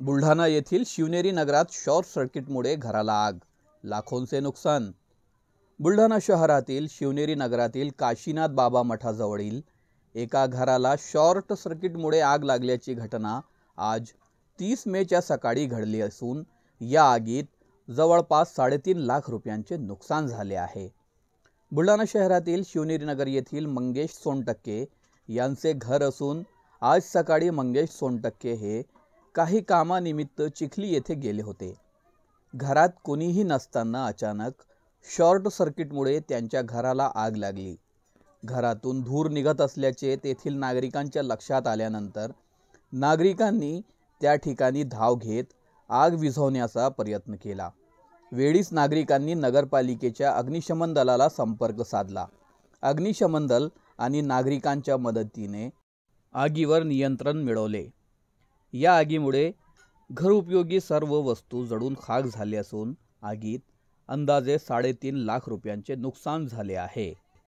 बुलढाणा येथील शिवनेरी नगरात शॉर्ट सर्किटमुळे घराला आग लाखोंचे नुकसान बुलढाणा शहरातील शिवनेरी नगरातील काशीनाथ बाबा मठाजवळील एका घराला शॉर्ट सर्किटमुळे आग लागल्याची घटना आज तीस मेच्या सकाळी घडली असून या आगीत जवळपास साडेतीन लाख रुपयांचे नुकसान झाले आहे बुलढाणा शहरातील शिवनेरी नगर येथील मंगेश सोनटक्के यांचे घर असून आज सकाळी मंगेश सोनटक्के हे काही कामानिमित्त चिखली येथे गेले होते घरात कोणीही नसताना अचानक शॉर्ट सर्किटमुळे त्यांच्या घराला आग लागली घरातून धूर निघत असल्याचे तेथील नागरिकांच्या लक्षात आल्यानंतर नागरिकांनी त्या ठिकाणी धाव घेत आग विझवण्याचा प्रयत्न केला वेळीच नागरिकांनी नगरपालिकेच्या अग्निशमन दलाला संपर्क साधला अग्निशमन दल आणि नागरिकांच्या मदतीने आगीवर नियंत्रण मिळवले या आगीमुळे घरउपयोगी सर्व वस्तू जळून खाक झाली असून आगीत अंदाजे साडेतीन लाख रुपयांचे नुकसान झाले आहे